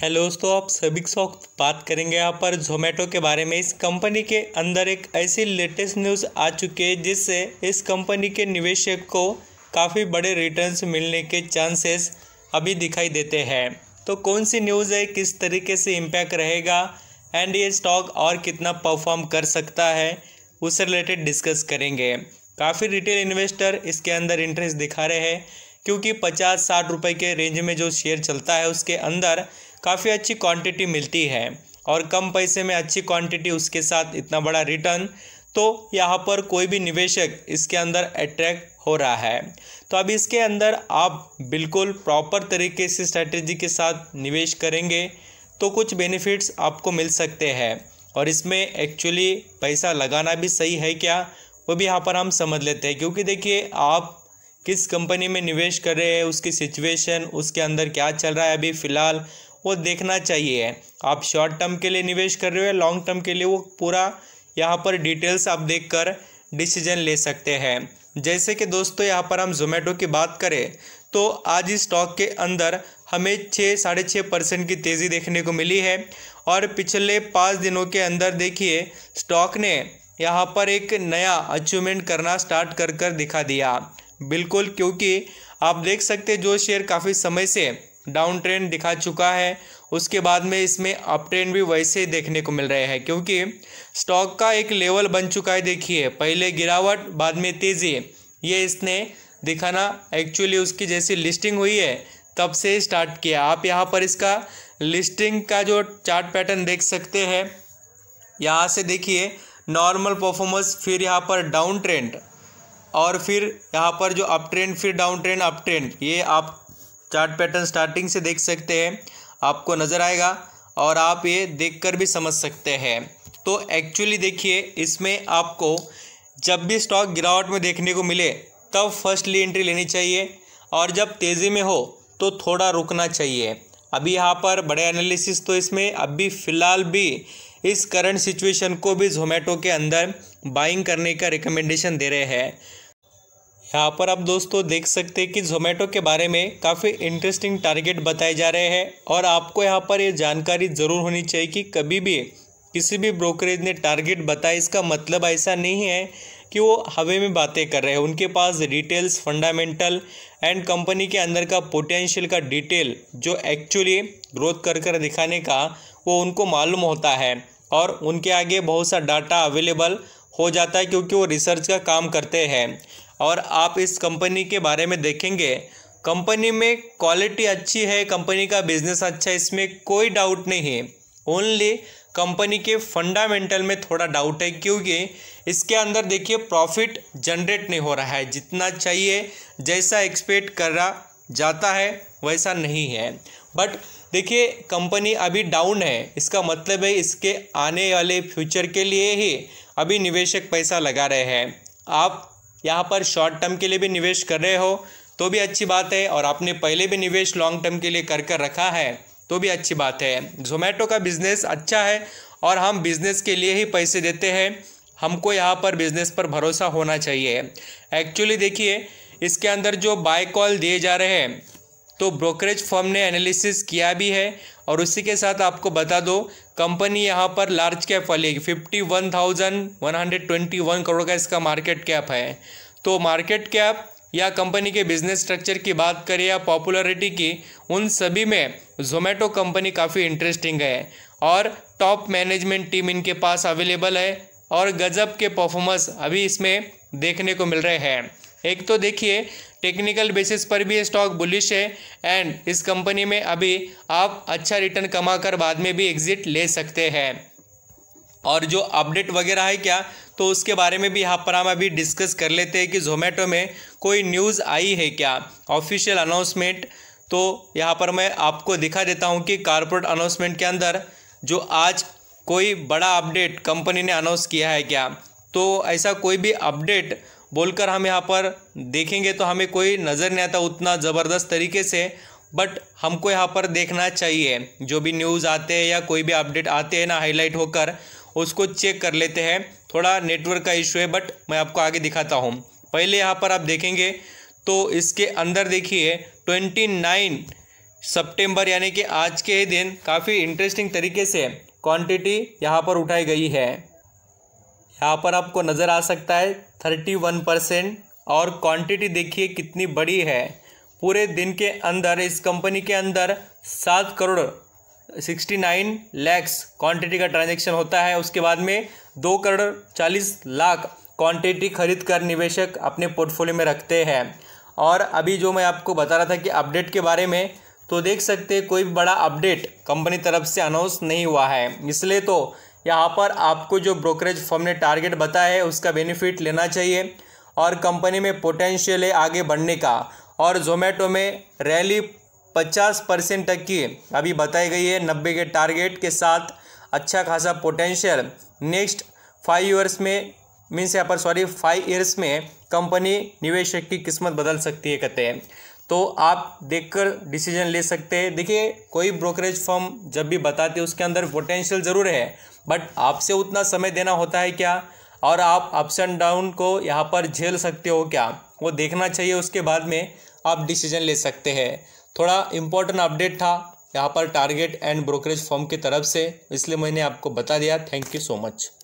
hello दोस्तों आप सभी साथ बात करेंगे यहाँ पर जोमेटो के बारे में इस कंपनी के अंदर एक ऐसी लेटेस्ट न्यूज़ आ चुकी है जिससे इस कंपनी के निवेशक को काफ़ी बड़े रिटर्न्स मिलने के चांसेस अभी दिखाई देते हैं तो कौन सी न्यूज़ है किस तरीके से इम्पैक्ट रहेगा एंड ये स्टॉक और कितना परफॉर्म कर सकता है उससे रिलेटेड डिस्कस करेंगे काफ़ी रिटेल इन्वेस्टर इसके अंदर इंटरेस्ट दिखा रहे हैं क्योंकि पचास साठ रुपए के रेंज में जो शेयर चलता है उसके अंदर काफ़ी अच्छी क्वांटिटी मिलती है और कम पैसे में अच्छी क्वांटिटी उसके साथ इतना बड़ा रिटर्न तो यहाँ पर कोई भी निवेशक इसके अंदर अट्रैक्ट हो रहा है तो अब इसके अंदर आप बिल्कुल प्रॉपर तरीके से स्ट्रैटेजी के साथ निवेश करेंगे तो कुछ बेनिफिट्स आपको मिल सकते हैं और इसमें एक्चुअली पैसा लगाना भी सही है क्या वो भी यहाँ पर हम समझ लेते हैं क्योंकि देखिए आप किस कंपनी में निवेश कर रहे हैं उसकी सिचुएशन उसके अंदर क्या चल रहा है अभी फ़िलहाल वो देखना चाहिए आप शॉर्ट टर्म के लिए निवेश कर रहे हो या लॉन्ग टर्म के लिए वो पूरा यहाँ पर डिटेल्स आप देख कर डिसीजन ले सकते हैं जैसे कि दोस्तों यहाँ पर हम जोमेटो की बात करें तो आज इस स्टॉक के अंदर हमें छः साढ़े छः परसेंट की तेज़ी देखने को मिली है और पिछले पाँच दिनों के अंदर देखिए स्टॉक ने यहाँ पर एक नया अचीवमेंट करना स्टार्ट कर कर दिखा दिया बिल्कुल क्योंकि आप देख सकते जो शेयर काफ़ी समय से डाउन ट्रेंड दिखा चुका है उसके बाद में इसमें अप ट्रेंड भी वैसे ही देखने को मिल रहे हैं क्योंकि स्टॉक का एक लेवल बन चुका है देखिए पहले गिरावट बाद में तेज़ी ये इसने दिखाना एक्चुअली उसकी जैसी लिस्टिंग हुई है तब से स्टार्ट किया आप यहाँ पर इसका लिस्टिंग का जो चार्ट पैटर्न देख सकते हैं यहाँ से देखिए नॉर्मल परफॉर्मेंस फिर यहाँ पर डाउन ट्रेंड और फिर यहाँ पर जो अप ट्रेंड फिर डाउन ट्रेंड अप ट्रेंड ये आप चार्ट पैटर्न स्टार्टिंग से देख सकते हैं आपको नज़र आएगा और आप ये देखकर भी समझ सकते हैं तो एक्चुअली देखिए इसमें आपको जब भी स्टॉक गिरावट में देखने को मिले तब फर्स्टली एंट्री लेनी चाहिए और जब तेज़ी में हो तो थोड़ा रुकना चाहिए अभी यहाँ पर बड़े एनालिसिस तो इसमें अभी फ़िलहाल भी इस करंट सिचुएशन को भी जोमेटो के अंदर बाइंग करने का रिकमेंडेशन दे रहे हैं यहाँ पर आप दोस्तों देख सकते हैं कि जोमेटो के बारे में काफ़ी इंटरेस्टिंग टारगेट बताए जा रहे हैं और आपको यहाँ पर ये यह जानकारी ज़रूर होनी चाहिए कि कभी भी किसी भी ब्रोकरेज ने टारगेट बताया इसका मतलब ऐसा नहीं है कि वो हवे में बातें कर रहे हैं उनके पास डिटेल्स फंडामेंटल एंड कंपनी के अंदर का पोटेंशियल का डिटेल जो एक्चुअली ग्रोथ कर कर दिखाने का वो उनको मालूम होता है और उनके आगे बहुत सा डाटा अवेलेबल हो जाता है क्योंकि वो रिसर्च का काम करते हैं और आप इस कंपनी के बारे में देखेंगे कंपनी में क्वालिटी अच्छी है कंपनी का बिजनेस अच्छा है इसमें कोई डाउट नहीं है ओनली कंपनी के फंडामेंटल में थोड़ा डाउट है क्योंकि इसके अंदर देखिए प्रॉफिट जनरेट नहीं हो रहा है जितना चाहिए जैसा एक्सपेक्ट करा जाता है वैसा नहीं है बट देखिए कंपनी अभी डाउन है इसका मतलब है इसके आने वाले फ्यूचर के लिए ही अभी निवेशक पैसा लगा रहे हैं आप यहाँ पर शॉर्ट टर्म के लिए भी निवेश कर रहे हो तो भी अच्छी बात है और आपने पहले भी निवेश लॉन्ग टर्म के लिए कर कर रखा है तो भी अच्छी बात है जोमेटो का बिज़नेस अच्छा है और हम बिज़नेस के लिए ही पैसे देते हैं हमको यहाँ पर बिज़नेस पर भरोसा होना चाहिए एक्चुअली देखिए इसके अंदर जो बाय कॉल दिए जा रहे हैं तो ब्रोकरेज फर्म ने एनालिसिस किया भी है और उसी के साथ आपको बता दो कंपनी यहाँ पर लार्ज कैप वाली है fifty one thousand one hundred twenty one crore का इसका मार्केट कैप है तो मार्केट कैप या कंपनी के बिजनेस स्ट्रक्चर की बात करें या पॉपुलरिटी की उन सभी में जोमेटो कंपनी काफ़ी इंटरेस्टिंग है और टॉप मैनेजमेंट टीम इनके पास अवेलेबल है और गजब के परफॉर्मेंस अभी इसमें देखने को मिल रहे हैं एक तो देखिए टेक्निकल बेसिस पर भी स्टॉक बुलिश है एंड इस कंपनी में अभी आप अच्छा रिटर्न कमाकर बाद में भी एग्जिट ले सकते हैं और जो अपडेट वगैरह है क्या तो उसके बारे में भी यहाँ पर हम अभी डिस्कस कर लेते हैं कि जोमेटो में कोई न्यूज़ आई है क्या ऑफिशियल अनाउंसमेंट तो यहाँ पर मैं आपको दिखा देता हूँ कि कारपोरेट अनाउंसमेंट के अंदर जो आज कोई बड़ा अपडेट कंपनी ने अनाउंस किया है क्या तो ऐसा कोई भी अपडेट बोलकर हम यहाँ पर देखेंगे तो हमें कोई नज़र नहीं आता उतना ज़बरदस्त तरीके से बट हमको यहाँ पर देखना चाहिए जो भी न्यूज़ आते हैं या कोई भी अपडेट आते हैं ना हाईलाइट होकर उसको चेक कर लेते हैं थोड़ा नेटवर्क का इशू है बट मैं आपको आगे दिखाता हूँ पहले यहाँ पर आप देखेंगे तो इसके अंदर देखिए ट्वेंटी नाइन सप्टेम्बर यानी कि आज के ही दिन काफ़ी इंटरेस्टिंग तरीके से क्वांटिटी यहाँ पर उठाई गई है यहाँ पर आपको नज़र आ सकता है थर्टी वन परसेंट और क्वांटिटी देखिए कितनी बड़ी है पूरे दिन के अंदर इस कंपनी के अंदर सात crore sixty nine lakhs quantity का ट्रांजैक्शन होता है उसके बाद में दो करोड़ चालीस लाख क्वांटिटी खरीद कर निवेशक अपने पोर्टफोलियो में रखते हैं और अभी जो मैं आपको बता रहा था कि अपडेट के बारे में तो देख सकते कोई बड़ा अपडेट कंपनी तरफ से अनाउंस नहीं हुआ है इसलिए तो यहाँ पर आपको जो ब्रोकरेज फर्म ने टारगेट बताया है उसका बेनिफिट लेना चाहिए और कंपनी में पोटेंशियल है आगे बढ़ने का और जोमेटो में रैली 50 परसेंट तक की अभी बताई गई है नब्बे के टारगेट के साथ अच्छा खासा पोटेंशियल नेक्स्ट फाइव ईयर्स में मीन्स यहाँ पर सॉरी फाइव ईयर्स में कंपनी निवेशक की किस्मत बदल सकती है कहते हैं तो आप देखकर डिसीजन ले सकते हैं देखिए कोई ब्रोकरेज फर्म जब भी बताते हैं उसके अंदर पोटेंशियल ज़रूर है बट आपसे उतना समय देना होता है क्या और आप अप्स एंड डाउन को यहाँ पर झेल सकते हो क्या वो देखना चाहिए उसके बाद में आप डिसीजन ले सकते हैं थोड़ा इम्पोर्टेंट अपडेट था यहाँ पर टारगेट एंड ब्रोकरेज फॉर्म की तरफ से इसलिए मैंने आपको बता दिया थैंक यू सो मच